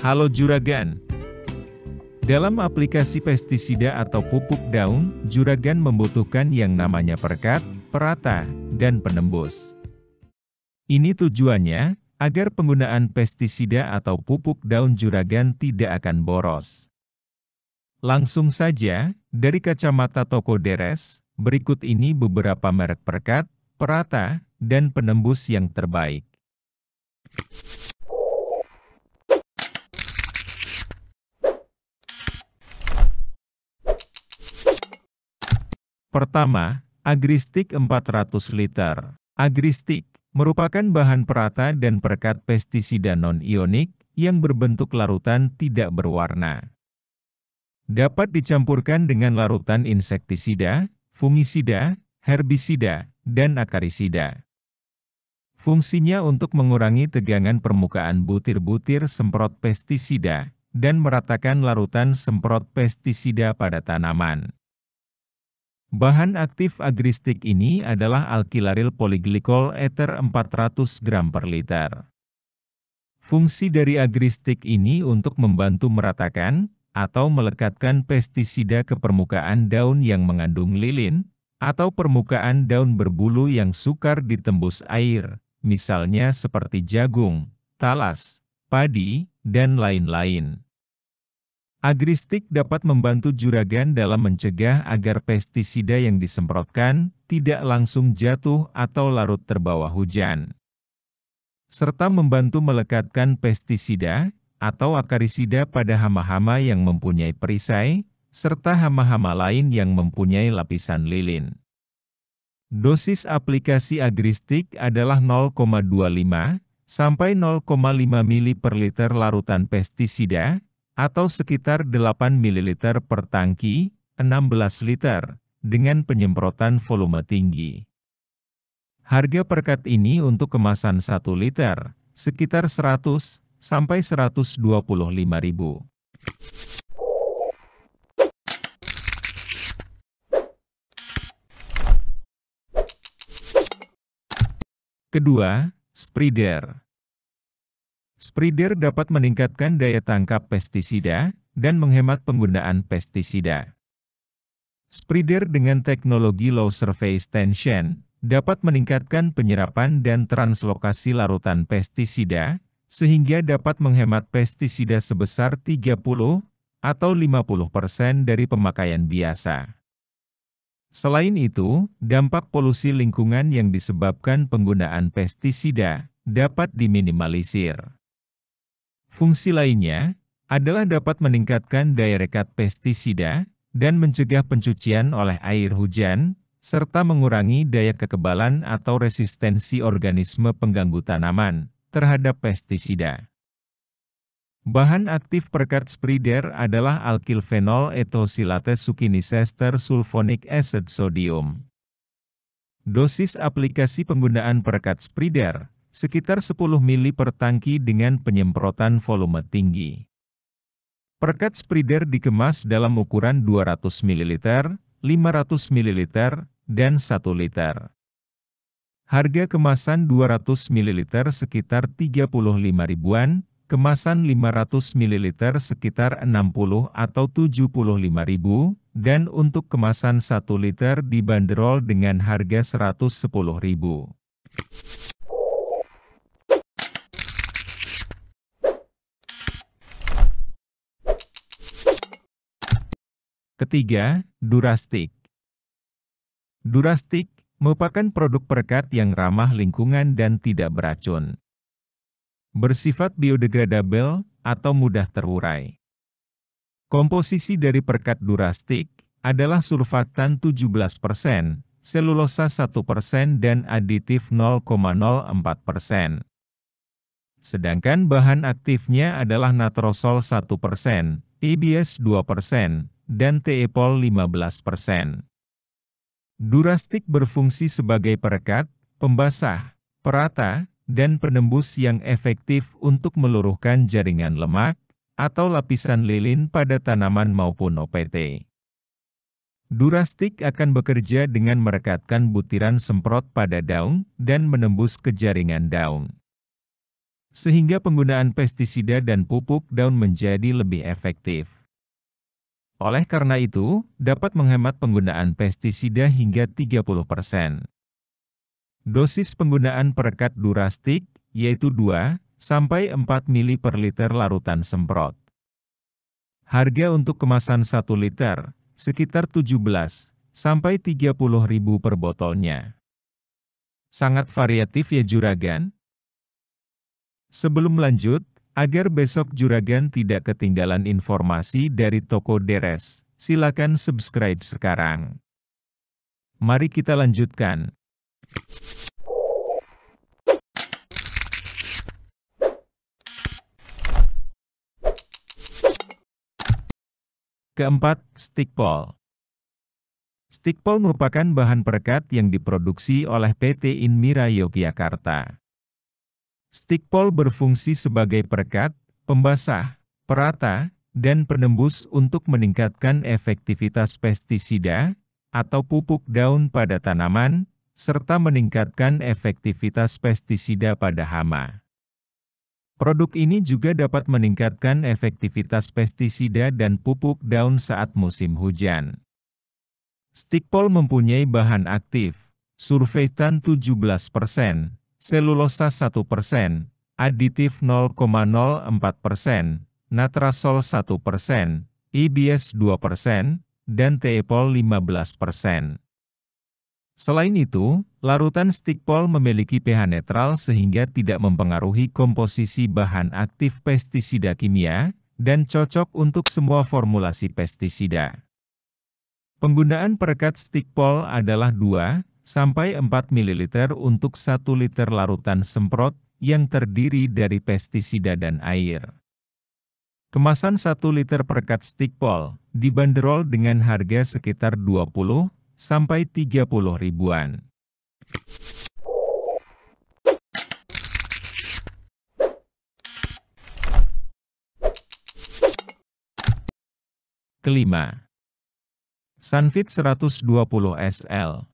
Halo Juragan. Dalam aplikasi pestisida atau pupuk daun, Juragan membutuhkan yang namanya perkat, perata, dan penembus. Ini tujuannya, agar penggunaan pestisida atau pupuk daun juragan tidak akan boros. Langsung saja, dari kacamata toko deres, berikut ini beberapa merek perkat, perata, dan penembus yang terbaik. Pertama, agristik 400 liter. Agristik merupakan bahan perata dan perekat pestisida non-ionik yang berbentuk larutan tidak berwarna. Dapat dicampurkan dengan larutan insektisida, fungisida, herbisida, dan akarisida. Fungsinya untuk mengurangi tegangan permukaan butir-butir semprot pestisida dan meratakan larutan semprot pestisida pada tanaman. Bahan aktif agristik ini adalah alkilaril poliglikol ether 400 gram per liter. Fungsi dari agristik ini untuk membantu meratakan atau melekatkan pestisida ke permukaan daun yang mengandung lilin, atau permukaan daun berbulu yang sukar ditembus air, misalnya seperti jagung, talas, padi, dan lain-lain. Agristik dapat membantu juragan dalam mencegah agar pestisida yang disemprotkan tidak langsung jatuh atau larut terbawa hujan. Serta membantu melekatkan pestisida atau akarisida pada hama-hama yang mempunyai perisai, serta hama-hama lain yang mempunyai lapisan lilin. Dosis aplikasi agristik adalah 0,25 sampai 0,5 mili per liter larutan pestisida atau sekitar 8 ml per tangki, 16 liter, dengan penyemprotan volume tinggi. Harga perkat ini untuk kemasan 1 liter, sekitar 100 sampai 125 ribu. Kedua, spreader. Spreader dapat meningkatkan daya tangkap pestisida dan menghemat penggunaan pestisida. Spreader dengan teknologi low surface tension dapat meningkatkan penyerapan dan translokasi larutan pestisida, sehingga dapat menghemat pestisida sebesar 30 atau 50% dari pemakaian biasa. Selain itu, dampak polusi lingkungan yang disebabkan penggunaan pestisida dapat diminimalisir. Fungsi lainnya adalah dapat meningkatkan daya rekat pestisida dan mencegah pencucian oleh air hujan, serta mengurangi daya kekebalan atau resistensi organisme pengganggu tanaman terhadap pestisida. Bahan aktif perkat sprider adalah alkylphenol etosilate sukinisester sulfonic acid sodium. Dosis aplikasi penggunaan perkat sprider sekitar 10 mili per tangki dengan penyemprotan volume tinggi. Perkat spreader dikemas dalam ukuran 200 ml, 500 ml, dan 1 liter. Harga kemasan 200 ml sekitar 35 ribuan, kemasan 500 ml sekitar 60 atau 75 ribu, dan untuk kemasan 1 liter dibanderol dengan harga 110 ribu. Ketiga, Durastik. Durastik merupakan produk perekat yang ramah lingkungan dan tidak beracun. Bersifat biodegradable atau mudah terurai. Komposisi dari perekat durastik adalah surfaktan 17%, selulosa 1% dan aditif 0,04%. Sedangkan bahan aktifnya adalah natrosol 1%, PBS 2%, dan teepol 15%. Durastik berfungsi sebagai perekat, pembasah, perata, dan penembus yang efektif untuk meluruhkan jaringan lemak atau lapisan lilin pada tanaman maupun OPT. Durastik akan bekerja dengan merekatkan butiran semprot pada daun dan menembus ke jaringan daun. Sehingga penggunaan pestisida dan pupuk daun menjadi lebih efektif. Oleh karena itu, dapat menghemat penggunaan pestisida hingga 30%. Dosis penggunaan perekat durastik, yaitu 2 sampai 4 mili per liter larutan semprot. Harga untuk kemasan 1 liter, sekitar 17 sampai 30 ribu per botolnya. Sangat variatif ya juragan? Sebelum lanjut, Agar besok Juragan tidak ketinggalan informasi dari toko deres, silakan subscribe sekarang. Mari kita lanjutkan. Keempat, Stickball Stickball merupakan bahan perekat yang diproduksi oleh PT Inmira Yogyakarta. Stikpol berfungsi sebagai perekat, pembasah, perata, dan penembus untuk meningkatkan efektivitas pestisida atau pupuk daun pada tanaman, serta meningkatkan efektivitas pestisida pada hama. Produk ini juga dapat meningkatkan efektivitas pestisida dan pupuk daun saat musim hujan. Stikpol mempunyai bahan aktif, surveitan 17%, selulosa 1%, persen, aditif 0,04%, persen, natrasol 1%, persen, IBS 2%, persen, dan TEPOL 15%. persen. Selain itu, larutan stikpol memiliki pH netral sehingga tidak mempengaruhi komposisi bahan aktif pestisida kimia, dan cocok untuk semua formulasi pestisida. Penggunaan perekat stikpol adalah 2, sampai 4 ml untuk 1 liter larutan semprot yang terdiri dari pestisida dan air. Kemasan 1 liter perkat stikpol dibanderol dengan harga sekitar 20 sampai 30 ribuan. Kelima, Sunfit 120 SL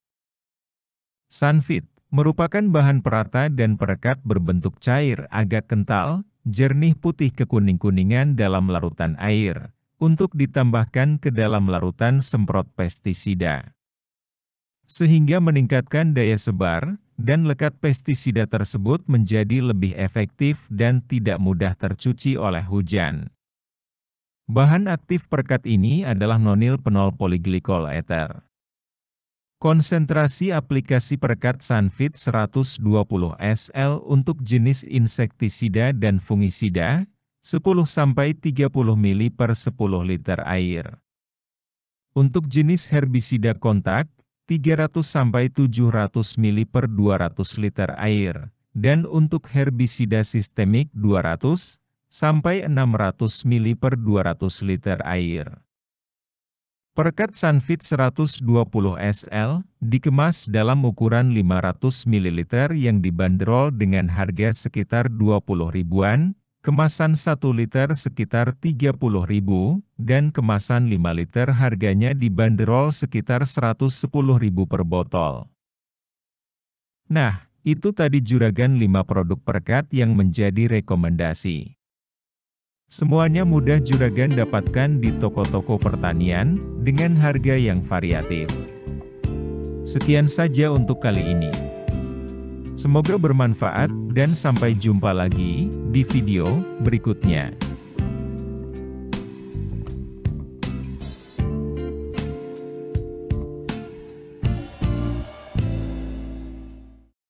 Sunfit merupakan bahan perata dan perekat berbentuk cair agak kental, jernih putih kekuning-kuningan dalam larutan air, untuk ditambahkan ke dalam larutan semprot pestisida. Sehingga meningkatkan daya sebar, dan lekat pestisida tersebut menjadi lebih efektif dan tidak mudah tercuci oleh hujan. Bahan aktif perekat ini adalah nonil penol poliglikol ether. Konsentrasi aplikasi perekat Sunfit 120 SL untuk jenis insektisida dan fungisida, 10-30 ml per 10 liter air. Untuk jenis herbisida kontak, 300-700 ml per 200 liter air, dan untuk herbisida sistemik 200-600 ml per 200 liter air. Perkat Sunfit 120 SL dikemas dalam ukuran 500 ml yang dibanderol dengan harga sekitar 20 ribuan, kemasan 1 liter sekitar 30 ribu, dan kemasan 5 liter harganya dibanderol sekitar 110 ribu per botol. Nah, itu tadi Juragan 5 produk perkat yang menjadi rekomendasi. Semuanya mudah Juragan dapatkan di toko-toko pertanian, dengan harga yang variatif. Sekian saja untuk kali ini. Semoga bermanfaat, dan sampai jumpa lagi, di video, berikutnya.